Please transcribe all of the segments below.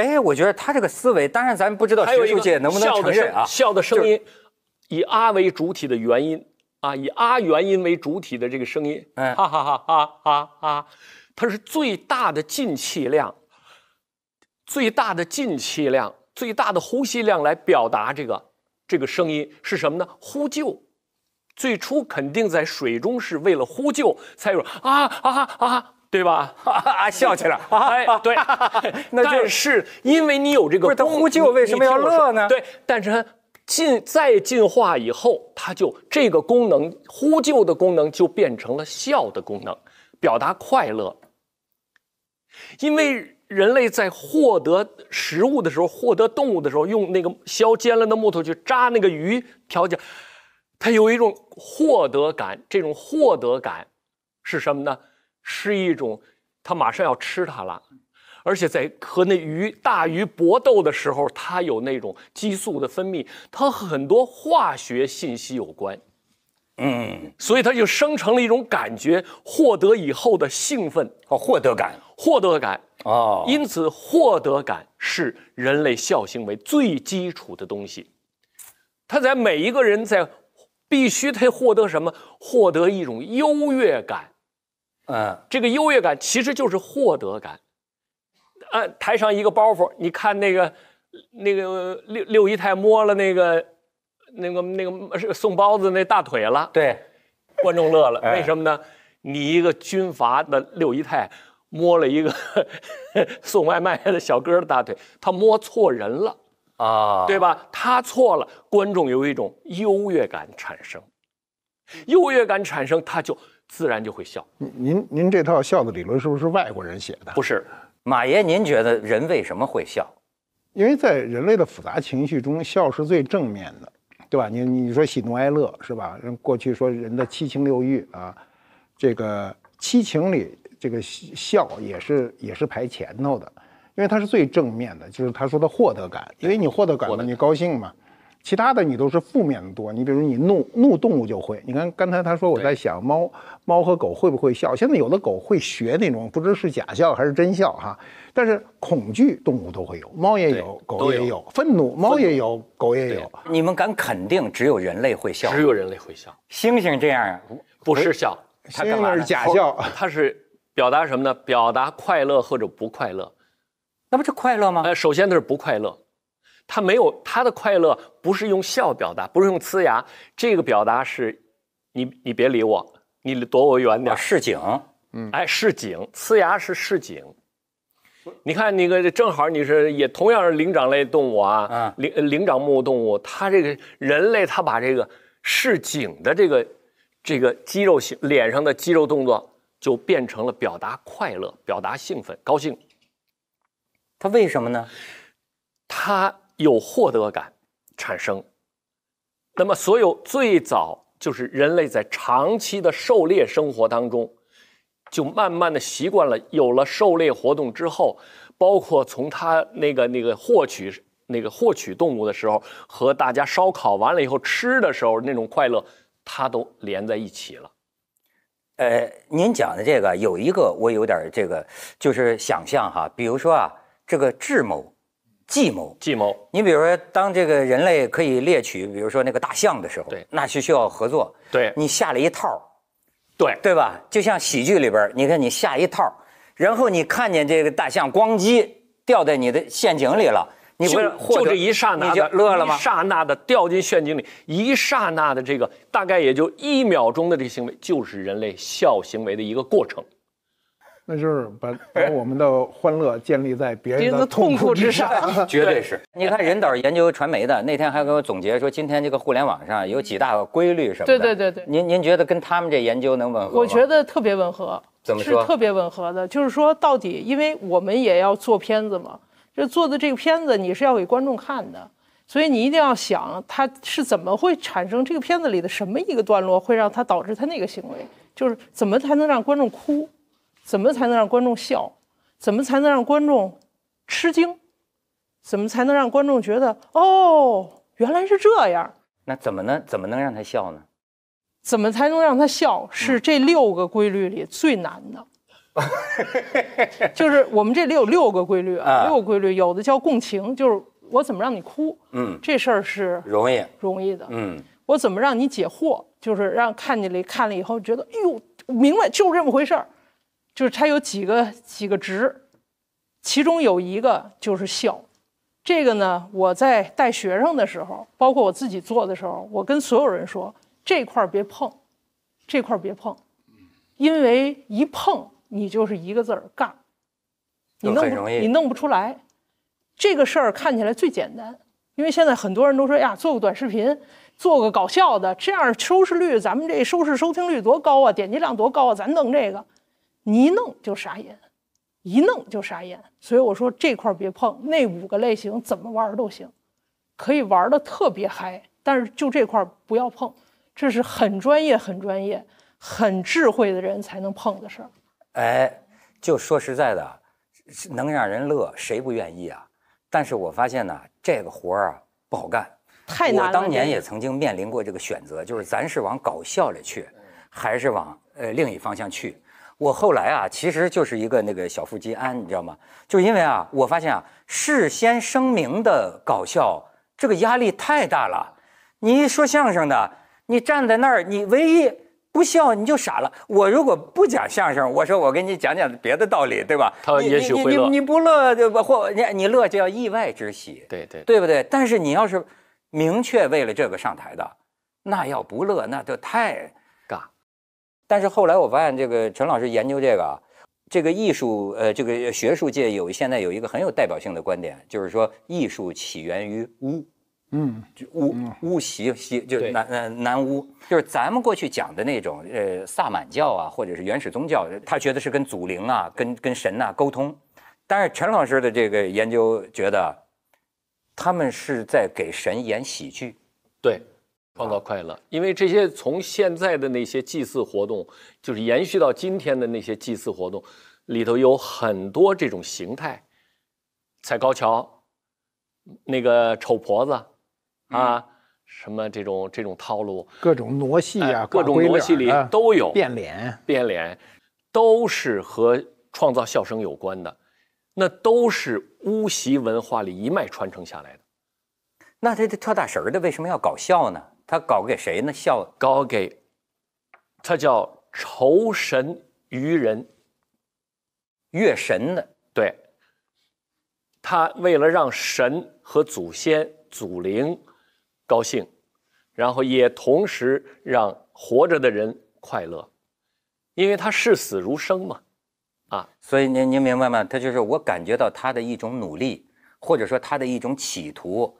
哎，我觉得他这个思维，当然咱不知道学术界能不能承认啊。笑的声音，以啊为主体的原因啊，以啊原因为主体的这个声音，哈哈哈哈哈哈，它是最大的进气量，最大的进气量，最大的呼吸量来表达这个这个声音是什么呢？呼救，最初肯定在水中是为了呼救才有啊啊啊。对吧？啊，笑起来，哎，对，那但是因为你有这个呼救，为什么要乐呢？对，但是进再进化以后，它就这个功能，呼救的功能就变成了笑的功能，表达快乐。因为人类在获得食物的时候，获得动物的时候，用那个削尖了的木头去扎那个鱼、调节，它有一种获得感。这种获得感是什么呢？是一种，它马上要吃它了，而且在和那鱼大鱼搏斗的时候，它有那种激素的分泌，它很多化学信息有关，嗯，所以它就生成了一种感觉，获得以后的兴奋和获得感，获得感啊，因此获得感是人类孝行为最基础的东西，他在每一个人在必须他获得什么，获得一种优越感。嗯，这个优越感其实就是获得感。啊，台上一个包袱，你看那个那个六六姨太摸了那个那个那个送包子那大腿了，对，观众乐了。为什么呢？你一个军阀的六姨太摸了一个 送外卖的小哥的大腿，他摸错人了啊，对吧？他错了，观众有一种优越感产生，优越感产生，他就。自然就会笑。您您这套笑的理论是不是外国人写的？不是，马爷，您觉得人为什么会笑？因为在人类的复杂情绪中，笑是最正面的，对吧？你你说喜怒哀乐是吧？人过去说人的七情六欲啊，这个七情里这个笑也是也是排前头的，因为它是最正面的，就是他说的获得感，因为你获得感了，你高兴嘛。其他的你都是负面的多，你比如你怒怒动物就会，你看刚才他说我在想猫猫和狗会不会笑，现在有的狗会学那种，不知是假笑还是真笑哈，但是恐惧动物都会有，猫也有，狗也有，愤怒猫也有，狗也有。你们敢肯定只有人类会笑？只有人类会笑，猩猩这样不是笑，猩猩是假笑，它是表达什么呢？表达快乐或者不快乐，那不是快乐吗？呃，首先它是不快乐。他没有他的快乐，不是用笑表达，不是用呲牙这个表达是，你你别理我，你躲我远点。示警，嗯，哎，示警，呲牙是示警。你看那个正好你是也同样是灵长类动物啊，灵灵长目动物，它这个人类他把这个示警的这个这个肌肉型脸上的肌肉动作就变成了表达快乐、表达兴奋、高兴。他为什么呢？他。有获得感产生，那么所有最早就是人类在长期的狩猎生活当中，就慢慢的习惯了。有了狩猎活动之后，包括从他那个那个获取那个获取动物的时候，和大家烧烤完了以后吃的时候那种快乐，它都连在一起了。呃，您讲的这个有一个我有点这个就是想象哈，比如说啊，这个智谋。计谋，计谋。你比如说，当这个人类可以猎取，比如说那个大象的时候，对，那是需要合作。对，你下了一套，对，对吧？就像喜剧里边，你看你下一套，然后你看见这个大象咣叽掉在你的陷阱里了，你不是就这一刹那的乐了吗？刹那的掉进陷阱里，一刹那的这个大概也就一秒钟的这个行为，就是人类笑行为的一个过程。那就是把把我们的欢乐建立在别人的痛苦之上，绝对是。你看，任导研究传媒的，那天还给我总结说，今天这个互联网上有几大规律什么的。对对对对。您您觉得跟他们这研究能吻合？我觉得特别吻合。怎么说？是特别吻合的，就是说到底，因为我们也要做片子嘛，就做的这个片子你是要给观众看的，所以你一定要想他是怎么会产生这个片子里的什么一个段落，会让他导致他那个行为，就是怎么才能让观众哭。怎么才能让观众笑？怎么才能让观众吃惊？怎么才能让观众觉得哦，原来是这样？那怎么能怎么能让他笑呢？怎么才能让他笑？是这六个规律里最难的。就是我们这里有六个规律，啊，六个规律，有的叫共情，就是我怎么让你哭？嗯，这事儿是容易容易的。嗯，我怎么让你解惑？就是让看见了看了以后觉得哎呦，明白就是这么回事儿。就是它有几个几个值，其中有一个就是笑。这个呢，我在带学生的时候，包括我自己做的时候，我跟所有人说：这块儿别碰，这块儿别碰，因为一碰你就是一个字儿尬，你弄不你弄不出来。这个事儿看起来最简单，因为现在很多人都说呀，做个短视频，做个搞笑的，这样收视率咱们这收视收听率多高啊，点击量多高啊，咱弄这个。你一弄就傻眼，一弄就傻眼，所以我说这块别碰。那五个类型怎么玩都行，可以玩的特别嗨，但是就这块不要碰，这是很专业、很专业、很智慧的人才能碰的事儿。哎，就说实在的，能让人乐，谁不愿意啊？但是我发现呢，这个活儿啊不好干，太难了。我当年也曾经面临过这个选择，就是咱是往搞笑里去，还是往呃另一方向去。我后来啊，其实就是一个那个小富即安，你知道吗？就因为啊，我发现啊，事先声明的搞笑，这个压力太大了。你一说相声的，你站在那儿，你唯一不笑你就傻了。我如果不讲相声，我说我给你讲讲别的道理，对吧？他也许会你不乐就或你你乐就要意外之喜。对对，对不对？但是你要是明确为了这个上台的，那要不乐那就太。但是后来我发现，这个陈老师研究这个啊，这个艺术，呃，这个学术界有现在有一个很有代表性的观点，就是说艺术起源于巫，嗯，巫巫习习就南南巫，就是咱们过去讲的那种，呃，萨满教啊，或者是原始宗教，他觉得是跟祖灵啊，跟跟神呐沟通。但是陈老师的这个研究觉得，他们是在给神演喜剧，对。创造快乐，因为这些从现在的那些祭祀活动，就是延续到今天的那些祭祀活动，里头有很多这种形态，踩高跷，那个丑婆子，啊，什么这种这种套路，各种傩戏啊，各种傩戏里都有变脸，变脸，都是和创造笑声有关的，那都是巫习文化里一脉传承下来的。那这跳大神的为什么要搞笑呢？他搞给谁呢？笑搞给，他叫仇神于人。乐神呢？对。他为了让神和祖先、祖灵高兴，然后也同时让活着的人快乐，因为他视死如生嘛，啊！所以您您明白吗？他就是我感觉到他的一种努力，或者说他的一种企图。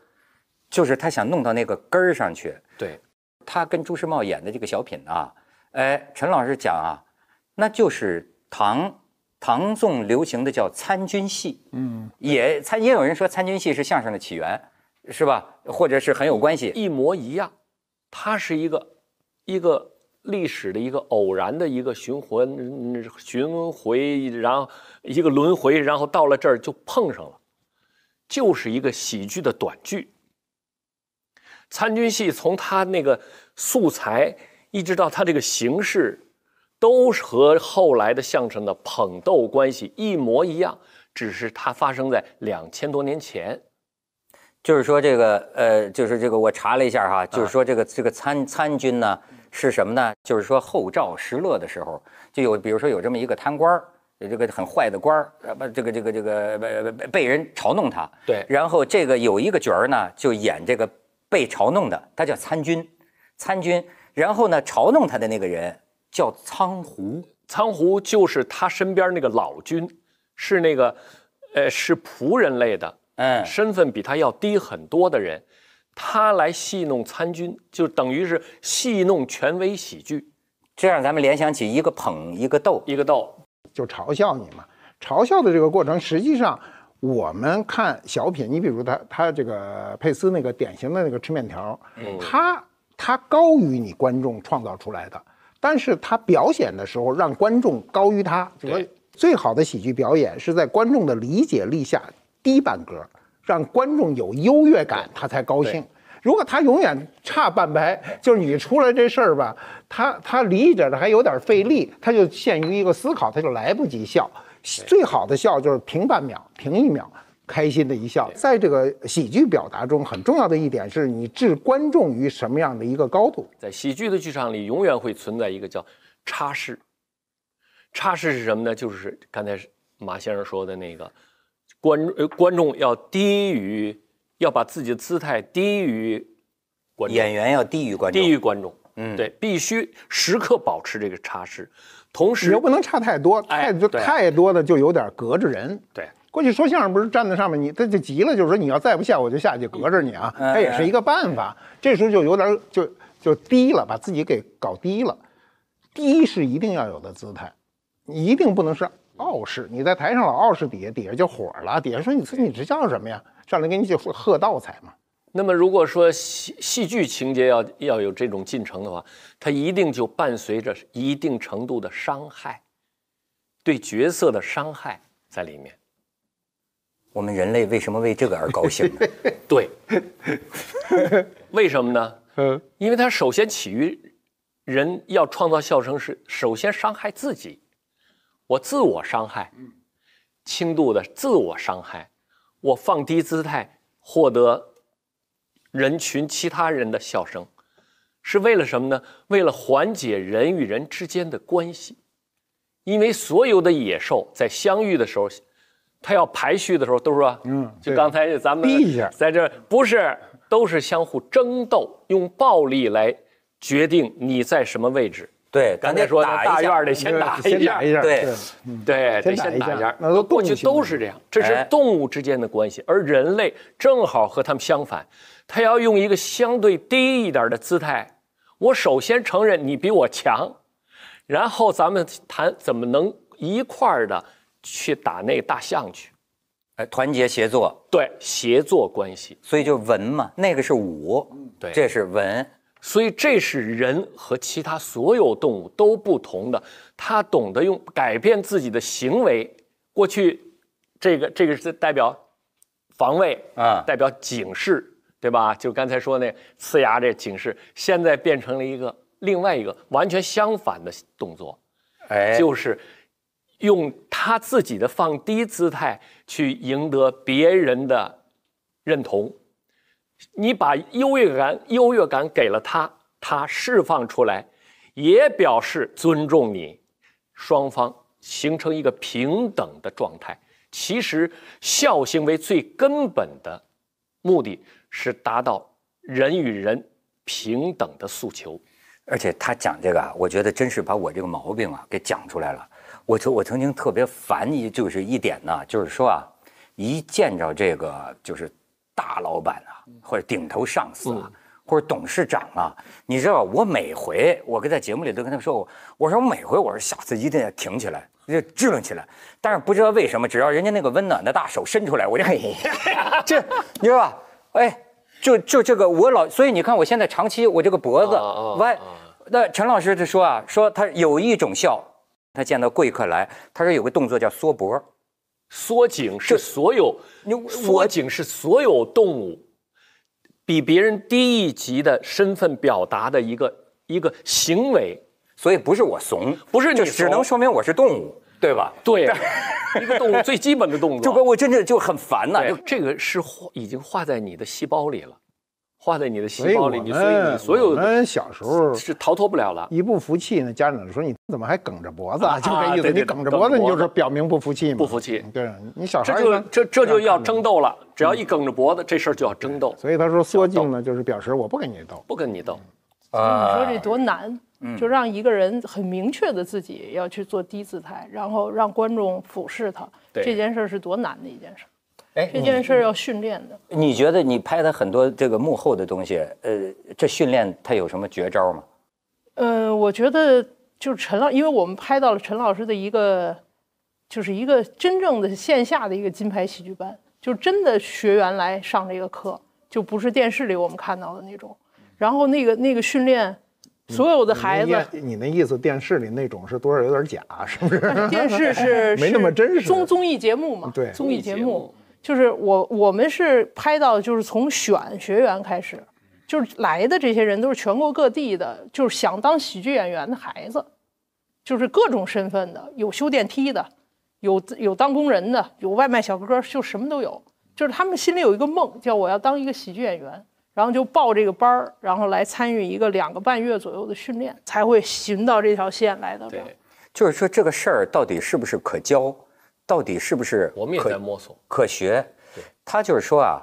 就是他想弄到那个根儿上去。对，他跟朱时茂演的这个小品啊，哎，陈老师讲啊，那就是唐唐宋流行的叫参军戏。嗯，也参，也有人说参军戏是相声的起源，是吧？或者是很有关系，一模一样。它是一个一个历史的一个偶然的一个循环、循回，然后一个轮回，然后到了这儿就碰上了，就是一个喜剧的短剧。参军戏从他那个素材一直到他这个形式，都是和后来的相声的捧逗关系一模一样，只是它发生在两千多年前。就是说这个呃，就是这个我查了一下哈，就是说这个这个参参军呢是什么呢？就是说后赵石勒的时候，就有比如说有这么一个贪官有这个很坏的官儿，不这个这个这个被被人嘲弄他。对，然后这个有一个角儿呢，就演这个。被嘲弄的他叫参军，参军，然后呢，嘲弄他的那个人叫苍胡，苍胡就是他身边那个老军，是那个，呃，是仆人类的，嗯，身份比他要低很多的人，他来戏弄参军，就等于是戏弄权威喜剧，这样咱们联想起一个捧一个斗，一个斗就嘲笑你嘛，嘲笑的这个过程实际上。我们看小品，你比如他他这个佩斯那个典型的那个吃面条，他他高于你观众创造出来的，但是他表演的时候让观众高于他，最好的喜剧表演是在观众的理解力下低半格，让观众有优越感他才高兴。如果他永远差半拍，就是你出来这事儿吧，他他理解的还有点费力，他就陷于一个思考，他就来不及笑。最好的笑就是平半秒、平一秒，开心的一笑。在这个喜剧表达中，很重要的一点是你置观众于什么样的一个高度。在喜剧的剧场里，永远会存在一个叫“差事。差事是什么呢？就是刚才马先生说的那个观呃，观众要低于，要把自己的姿态低于，演员要低于观众，低于观众。嗯，对，必须时刻保持这个差事。同时，又不能差太多，太就太多的就有点隔着人。对，过去说相声不是站在上面，你他就急了，就是说你要再不下，我就下去隔着你啊，他也是一个办法。这时候就有点就就低了，把自己给搞低了。低是一定要有的姿态，你一定不能是傲视。你在台上老傲视底下，底下就火了，底下说你己你这叫什么呀？上来给你就说喝倒彩嘛。那么，如果说戏戏剧情节要要有这种进程的话，它一定就伴随着一定程度的伤害，对角色的伤害在里面。我们人类为什么为这个而高兴呢？对，为什么呢？嗯，因为它首先起于人要创造笑声是首先伤害自己，我自我伤害，轻度的自我伤害，我放低姿态获得。人群其他人的笑声，是为了什么呢？为了缓解人与人之间的关系，因为所有的野兽在相遇的时候，它要排序的时候，都说，嗯，就刚才咱们在这不是，都是相互争斗，用暴力来决定你在什么位置。对，刚才说打大院得先打一下，对对，得先打一下。过去都是这样，这是动物之间的关系，而人类正好和他们相反，他要用一个相对低一点的姿态。我首先承认你比我强，然后咱们谈怎么能一块儿的去打那大象去。哎，团结协作，对，协作关系，所以就文嘛，那个是武，对，这是文。所以这是人和其他所有动物都不同的，他懂得用改变自己的行为。过去，这个这个是代表防卫啊，代表警示，对吧？就刚才说那呲牙这警示，现在变成了一个另外一个完全相反的动作，哎，就是用他自己的放低姿态去赢得别人的认同。你把优越感、优越感给了他，他释放出来，也表示尊重你，双方形成一个平等的状态。其实孝行为最根本的目的，是达到人与人平等的诉求。而且他讲这个啊，我觉得真是把我这个毛病啊给讲出来了。我曾我曾经特别烦一就是一点呢，就是说啊，一见着这个就是。大老板啊，或者顶头上司啊，或者董事长啊，你知道我每回我跟在节目里都跟他们说我，我说我每回我说下次一定要挺起来，就支棱起来，但是不知道为什么，只要人家那个温暖的大手伸出来，我就 这，你知道吧？哎，就就这个我老，所以你看我现在长期我这个脖子歪。那陈老师就说啊，说他有一种笑，他见到贵客来，他说有个动作叫缩脖。缩颈是所有缩颈是所有动物比别人低一级的身份表达的一个一个行为，所以不是我怂，不是你，只能说明我是动物，对吧？对，一个动物最基本的动作。就跟我真的就很烦呐，就这个是画已经画在你的细胞里了。画在你的细胞里，你所以你所有的小时候是逃脱不了了。一不服气，呢，家长说你怎么还梗着脖子啊？就这意思，你梗着脖子，你就是表明不服气嘛。不服气，对你小时候这就这这就要争斗了。只要一梗着脖子，这事儿就要争斗。所以他说缩颈呢，就是表示我不跟你斗，不跟你斗。你说这多难？就让一个人很明确的自己要去做低姿态，然后让观众俯视他，这件事儿是多难的一件事。这件事要训练的。你觉得你拍的很多这个幕后的东西，呃，这训练他有什么绝招吗？呃，我觉得就是陈老，因为我们拍到了陈老师的一个，就是一个真正的线下的一个金牌喜剧班，就真的学员来上这个课，就不是电视里我们看到的那种。然后那个那个训练，所有的孩子，你那意思电视里那种是多少有点假，是不是？电视是没那么真实，综综艺节目嘛，对综艺节目。就是我，我们是拍到，就是从选学员开始，就是来的这些人都是全国各地的，就是想当喜剧演员的孩子，就是各种身份的，有修电梯的，有有当工人的，有外卖小哥，就什么都有。就是他们心里有一个梦，叫我要当一个喜剧演员，然后就报这个班儿，然后来参与一个两个半月左右的训练，才会寻到这条线来的。对，就是说这个事儿到底是不是可教？到底是不是我们也在摸索可学？对，他就是说啊，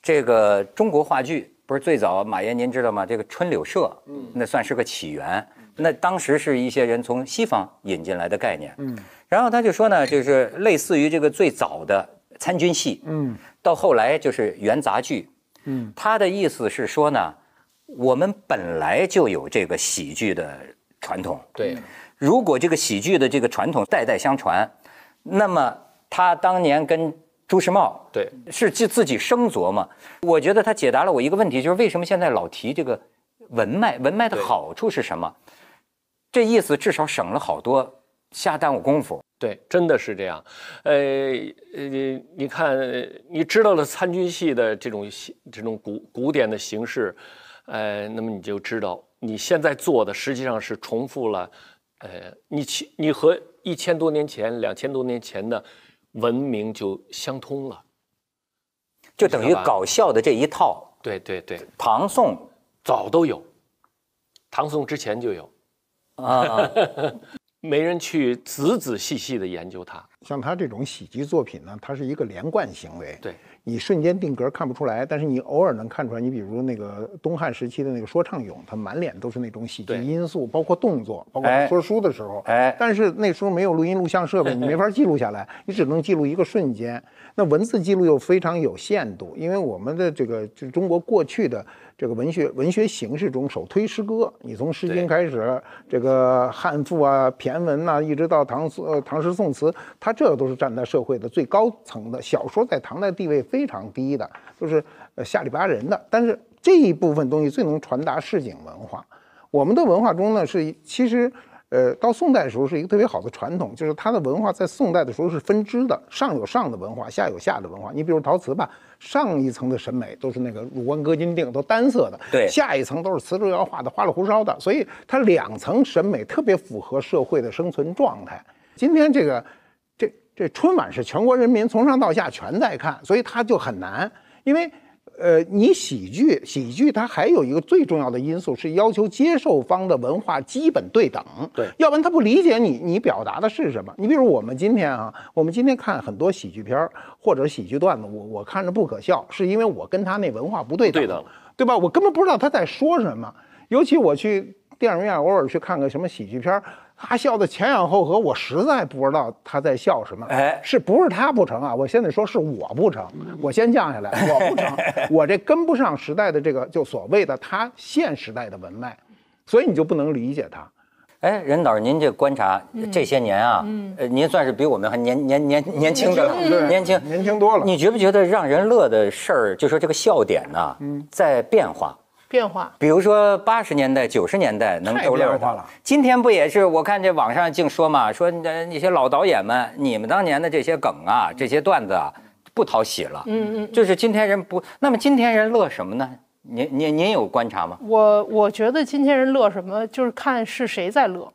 这个中国话剧不是最早，马爷您知道吗？这个春柳社，嗯，那算是个起源。那当时是一些人从西方引进来的概念，嗯。然后他就说呢，就是类似于这个最早的参军戏，嗯，到后来就是元杂剧，嗯。他的意思是说呢，我们本来就有这个喜剧的传统，对。如果这个喜剧的这个传统代代相传。那么他当年跟朱时茂对是自自己生琢磨，我觉得他解答了我一个问题，就是为什么现在老提这个文脉？文脉的好处是什么？这意思至少省了好多下耽误功夫。对，真的是这样。呃呃，你看，你知道了参军戏的这种这种古古典的形式，呃，那么你就知道你现在做的实际上是重复了，呃，你去你和。一千多年前、两千多年前的文明就相通了，就等于搞笑的这一套。对对对，唐宋早都有，唐宋之前就有，啊，没人去仔仔细细的研究它。像他这种喜剧作品呢，它是一个连贯行为。对。你瞬间定格看不出来，但是你偶尔能看出来。你比如那个东汉时期的那个说唱俑，他满脸都是那种喜剧因素，包括动作，包括说书的时候。哎，但是那时候没有录音录像设备，你没法记录下来，你只能记录一个瞬间。那文字记录又非常有限度，因为我们的这个就中国过去的。这个文学文学形式中，首推诗歌。你从《诗经》开始，这个汉赋啊、骈文呐，一直到唐宋呃、唐诗、宋词，它这都是站在社会的最高层的。小说在唐代地位非常低的，就是呃下里巴人的。但是这一部分东西最能传达市井文化。我们的文化中呢，是其实。呃，到宋代的时候是一个特别好的传统，就是它的文化在宋代的时候是分支的，上有上的文化，下有下的文化。你比如陶瓷吧，上一层的审美都是那个汝官哥金定都单色的，对，下一层都是磁州窑画的花里胡哨的，所以它两层审美特别符合社会的生存状态。今天这个，这这春晚是全国人民从上到下全在看，所以它就很难，因为。呃，你喜剧，喜剧它还有一个最重要的因素是要求接受方的文化基本对等，对，要不然他不理解你，你表达的是什么？你比如我们今天啊，我们今天看很多喜剧片或者喜剧段子，我我看着不可笑，是因为我跟他那文化不对等，对的，对吧？我根本不知道他在说什么，尤其我去电影院偶尔去看个什么喜剧片。他笑的前仰后合，我实在不知道他在笑什么。哎，是不是他不成啊？我现在说是我不成，我先降下来，我不成，我这跟不上时代的这个就所谓的他现时代的文脉，所以你就不能理解他。哎，任导，您这观察这些年啊，嗯，呃，您算是比我们还年年年年轻的了，年轻年轻多了。你觉不觉得让人乐的事儿，就说这个笑点呢，在变化？变化，比如说八十年代、九十年代能周乐化了，今天不也是？我看这网上净说嘛，说那那些老导演们，你们当年的这些梗啊、这些段子啊，不讨喜了。嗯嗯，就是今天人不那么今天人乐什么呢？您您您有观察吗？我我觉得今天人乐什么，就是看是谁在乐，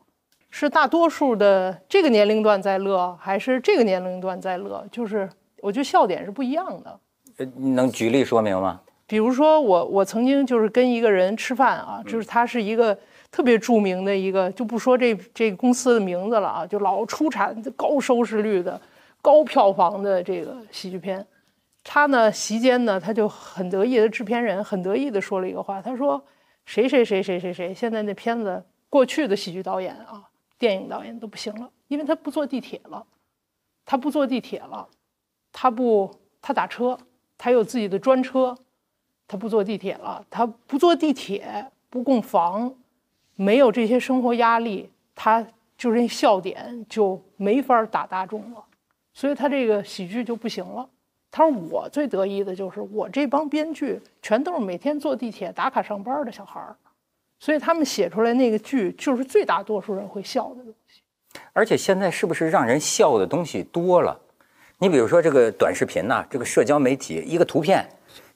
是大多数的这个年龄段在乐，还是这个年龄段在乐？就是我觉得笑点是不一样的。呃，你能举例说明吗？比如说我，我曾经就是跟一个人吃饭啊，就是他是一个特别著名的一个，就不说这这个、公司的名字了啊，就老出产高收视率的、高票房的这个喜剧片。他呢，席间呢，他就很得意的制片人，很得意的说了一个话，他说：“谁谁谁谁谁谁，现在那片子过去的喜剧导演啊，电影导演都不行了，因为他不坐地铁了，他不坐地铁了，他不他打车，他有自己的专车。”他不坐地铁了，他不坐地铁，不供房，没有这些生活压力，他就是笑点就没法打大众了，所以他这个喜剧就不行了。他说：“我最得意的就是我这帮编剧全都是每天坐地铁打卡上班的小孩儿，所以他们写出来那个剧就是最大多数人会笑的东西。”而且现在是不是让人笑的东西多了？你比如说这个短视频呢，这个社交媒体一个图片。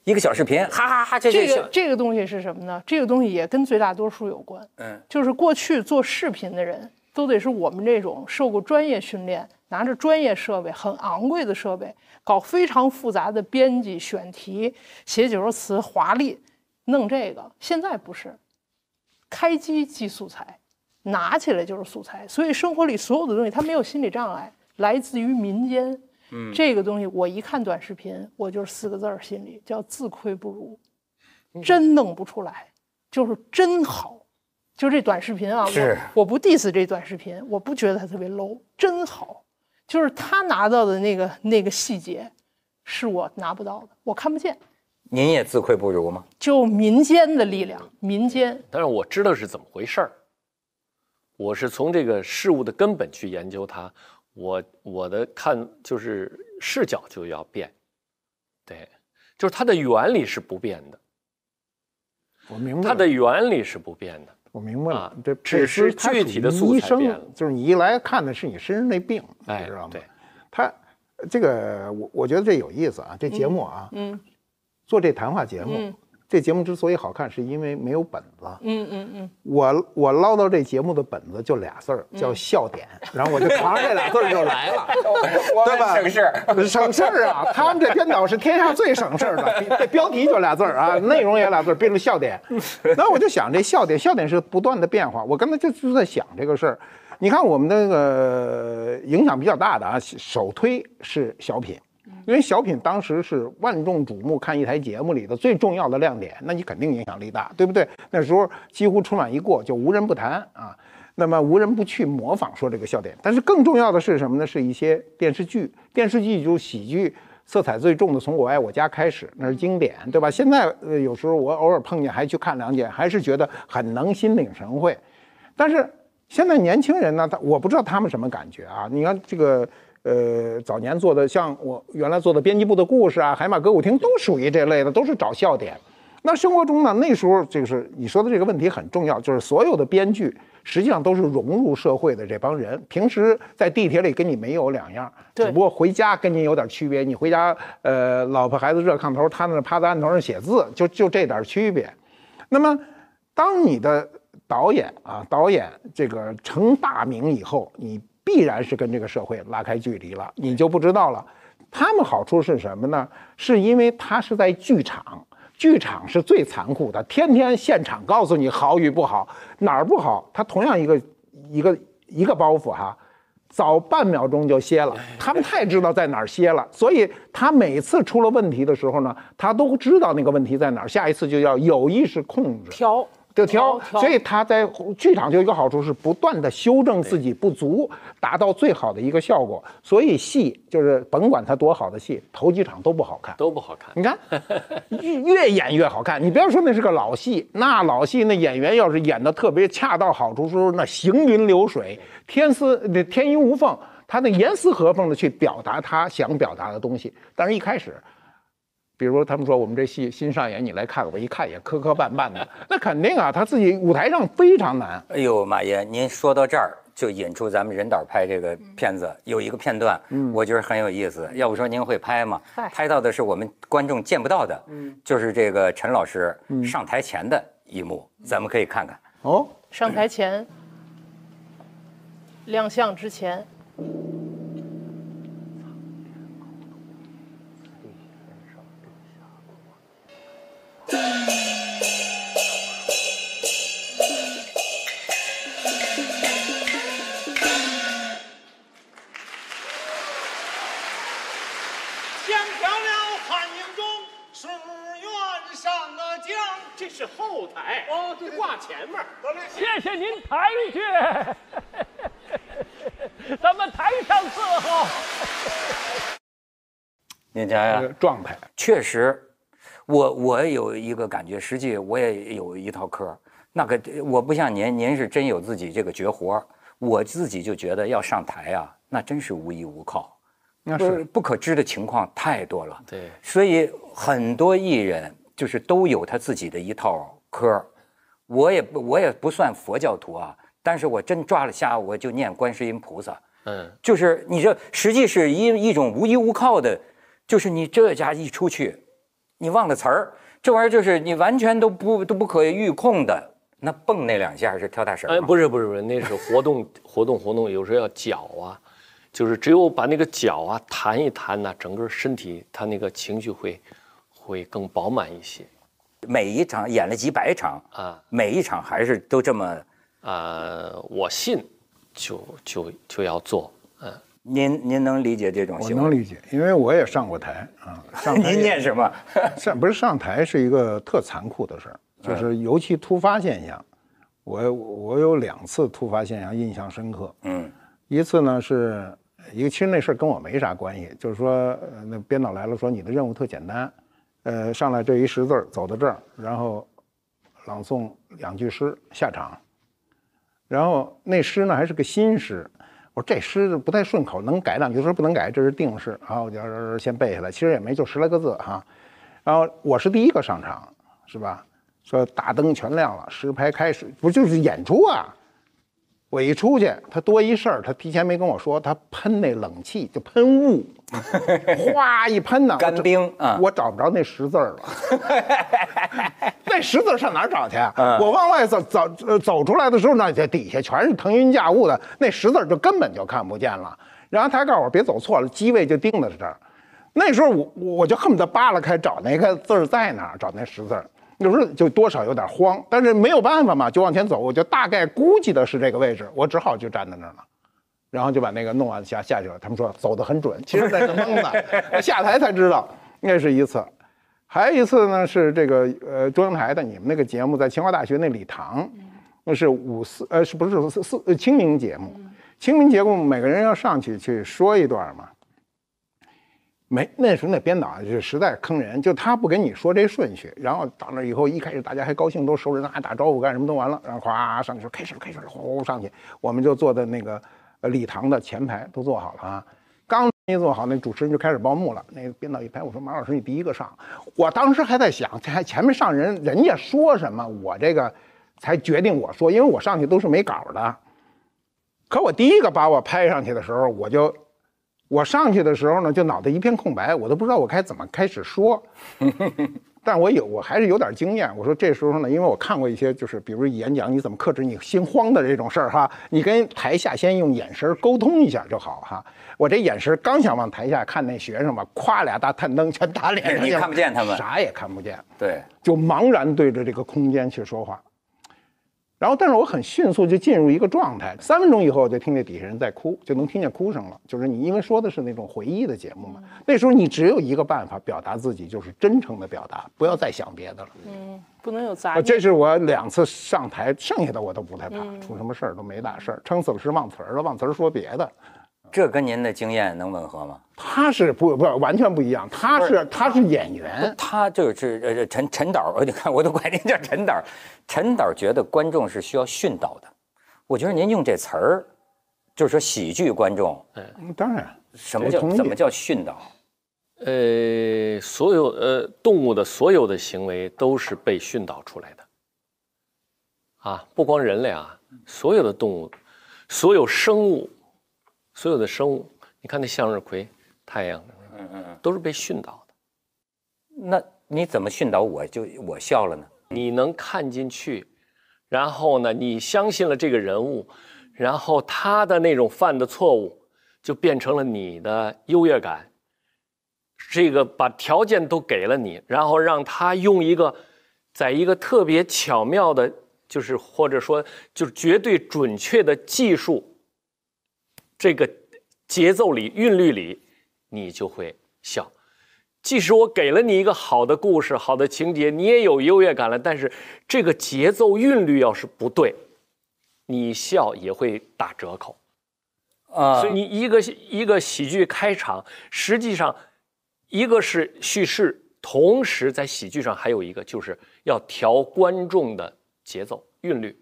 一个小视频，哈哈哈！这个这个东西是什么呢？这个东西也跟最大多数有关，嗯，就是过去做视频的人都得是我们这种受过专业训练，拿着专业设备、很昂贵的设备，搞非常复杂的编辑、选题、写几首词、华丽弄这个。现在不是，开机即素材，拿起来就是素材，所以生活里所有的东西，它没有心理障碍，来自于民间。这个东西，我一看短视频，我就是四个字儿，心里叫自愧不如，真弄不出来，就是真好，就这短视频啊，我不 diss 这短视频，我不觉得它特别 low，真好，就是他拿到的那个那个细节，是我拿不到的，我看不见。您也自愧不如吗？就民间的力量，民间。但是我知道是怎么回事儿，我是从这个事物的根本去研究它。我我的看就是视角就要变，对，就是它的原理是不变的。我明白。它的原理是不变的，我明白了。这只是具体的素材变了，就是你一来看的是你身上那病，你知道吗？对，他这个我我觉得这有意思啊，这节目啊，嗯，做这谈话节目。这节目之所以好看，是因为没有本子。嗯嗯嗯，我我捞到这节目的本子就俩字儿，叫笑点。然后我就扛着这俩字儿就来了 对吧？省事，省事儿啊！他们这编导是天下最省事儿的，这标题就俩字儿啊，内容也俩字儿，变成笑点。那我就想，这笑点，笑点是不断的变化。我刚才就就在想这个事儿。你看，我们那个影响比较大的啊，首推是小品。因为小品当时是万众瞩目，看一台节目里的最重要的亮点，那你肯定影响力大，对不对？那时候几乎春晚一过就无人不谈啊，那么无人不去模仿说这个笑点。但是更重要的是什么呢？是一些电视剧，电视剧就喜剧色彩最重的，从《我爱我家》开始，那是经典，对吧？现在有时候我偶尔碰见还去看两集，还是觉得很能心领神会。但是现在年轻人呢，他我不知道他们什么感觉啊？你看这个。呃，早年做的像我原来做的编辑部的故事啊，海马歌舞厅都属于这类的，都是找笑点。那生活中呢，那时候就是你说的这个问题很重要，就是所有的编剧实际上都是融入社会的这帮人，平时在地铁里跟你没有两样，只不过回家跟你有点区别。你回家，呃，老婆孩子热炕头，他那趴在案头上写字，就就这点区别。那么，当你的导演啊，导演这个成大名以后，你。必然是跟这个社会拉开距离了，你就不知道了。他们好处是什么呢？是因为他是在剧场，剧场是最残酷的，天天现场告诉你好与不好，哪儿不好。他同样一个一个一个包袱哈，早半秒钟就歇了。他们太知道在哪儿歇了，所以他每次出了问题的时候呢，他都知道那个问题在哪儿，下一次就要有意识控制调。就挑，所以他在剧场就一个好处是不断的修正自己不足，达到最好的一个效果。所以戏就是甭管他多好的戏，头几场都不好看，都不好看。你看越越演越好看。你不要说那是个老戏，那老戏那演员要是演的特别恰到好处时候，那行云流水，天丝天衣无缝，他那严丝合缝的去表达他想表达的东西。但是一开始。比如他们说我们这戏新上演，你来看看。吧。一看也磕磕绊绊的，那肯定啊，他自己舞台上非常难。哎呦马爷，您说到这儿就引出咱们人导拍这个片子有一个片段，我觉得很有意思。要不说您会拍嘛？拍到的是我们观众见不到的，就是这个陈老师上台前的一幕，咱们可以看看。哦，上台前亮相之前。了汉营中，上这是后台，挂前面谢谢您抬举，咱们台上伺候。您瞧这状态确实。我我有一个感觉，实际我也有一套嗑那个我不像您，您是真有自己这个绝活我自己就觉得要上台啊，那真是无依无靠，那是不可知的情况太多了。对，所以很多艺人就是都有他自己的一套嗑我也我也不算佛教徒啊，但是我真抓了瞎，我就念观世音菩萨。嗯，就是你这实际是一一种无依无靠的，就是你这家一出去。你忘了词儿，这玩意儿就是你完全都不都不可以预控的。那蹦那两下是跳大绳吗？哎，不是不是不是，那是活动活动活动，有时候要脚啊，就是只有把那个脚啊弹一弹呐，整个身体它那个情绪会会更饱满一些。每一场演了几百场啊，每一场还是都这么啊，我信，就就就要做。您您能理解这种？我能理解，因为我也上过台啊。您念什么？上不是上台是一个特残酷的事儿，就是尤其突发现象。我我有两次突发现象印象深刻。嗯，一次呢是一个，其实那事儿跟我没啥关系。就是说，那编导来了，说你的任务特简单，呃，上来这一十字儿，走到这儿，然后朗诵两句诗，下场。然后那诗呢还是个新诗。我说这诗不太顺口，能改两句说不能改，这是定式。然后我就先背下来，其实也没就十来个字哈。然后我是第一个上场，是吧？说大灯全亮了，十拍开始，不就是演出啊？我一出去，他多一事儿，他提前没跟我说，他喷那冷气就喷雾，哗一喷呢，干冰啊，我找不着那十字儿了，那十字上哪儿找去啊？我往外走走走出来的时候，那底下全是腾云驾雾的，那十字儿就根本就看不见了。然后他告诉我别走错了，机位就定在这儿。那时候我我就恨不得扒拉开找那个字儿在哪儿，找那十字儿。有时候就多少有点慌，但是没有办法嘛，就往前走。我就大概估计的是这个位置，我只好就站在那儿了，然后就把那个弄完下下去了。他们说走得很准，其实在那蒙的。下台才知道那是一次，还有一次呢是这个呃中央台的你们那个节目在清华大学那礼堂，那是五四呃是不是四清明节目？清明节目每个人要上去去说一段嘛。没，那时候那编导就实在坑人，就他不跟你说这顺序，然后到那以后一开始大家还高兴，都熟人啊打招呼干什么都完了，然后哗上去说开始了开始了，呼上去，我们就坐在那个礼堂的前排都坐好了啊，刚一坐好那主持人就开始报幕了，那编导一拍我说马老师你第一个上，我当时还在想前前面上人人家说什么我这个才决定我说，因为我上去都是没稿的，可我第一个把我拍上去的时候我就。我上去的时候呢，就脑袋一片空白，我都不知道我该怎么开始说。但我有，我还是有点经验。我说这时候呢，因为我看过一些，就是比如演讲，你怎么克制你心慌的这种事儿哈？你跟台下先用眼神沟通一下就好哈。我这眼神刚想往台下看那学生吧，咵俩大探灯全打脸上，你看不见他们，啥也看不见。对，就茫然对着这个空间去说话。然后，但是我很迅速就进入一个状态。三分钟以后，我就听见底下人在哭，就能听见哭声了。就是你，因为说的是那种回忆的节目嘛，那时候你只有一个办法表达自己，就是真诚的表达，不要再想别的了。嗯，不能有杂念。这是我两次上台，剩下的我都不太怕出什么事儿，都没大事儿，撑死了是忘词儿了，忘词儿说别的。这跟您的经验能吻合吗？他是不不完全不一样，他是他是演员，他就是呃陈陈导，我就我都管您叫陈导。陈导觉得观众是需要训导的，我觉得您用这词儿，就是说喜剧观众，嗯，当然，什么叫怎么叫训导？呃，所有呃动物的所有的行为都是被训导出来的，啊，不光人类啊，所有的动物，所有生物。所有的生物，你看那向日葵，太阳，嗯嗯，都是被训导的。那你怎么训导我就我笑了呢？你能看进去，然后呢，你相信了这个人物，然后他的那种犯的错误，就变成了你的优越感。这个把条件都给了你，然后让他用一个，在一个特别巧妙的，就是或者说就是绝对准确的技术。这个节奏里、韵律里，你就会笑。即使我给了你一个好的故事、好的情节，你也有优越感了。但是这个节奏、韵律要是不对，你笑也会打折扣。啊，所以你一个一个喜剧开场，实际上一个是叙事，同时在喜剧上还有一个就是要调观众的节奏、韵律。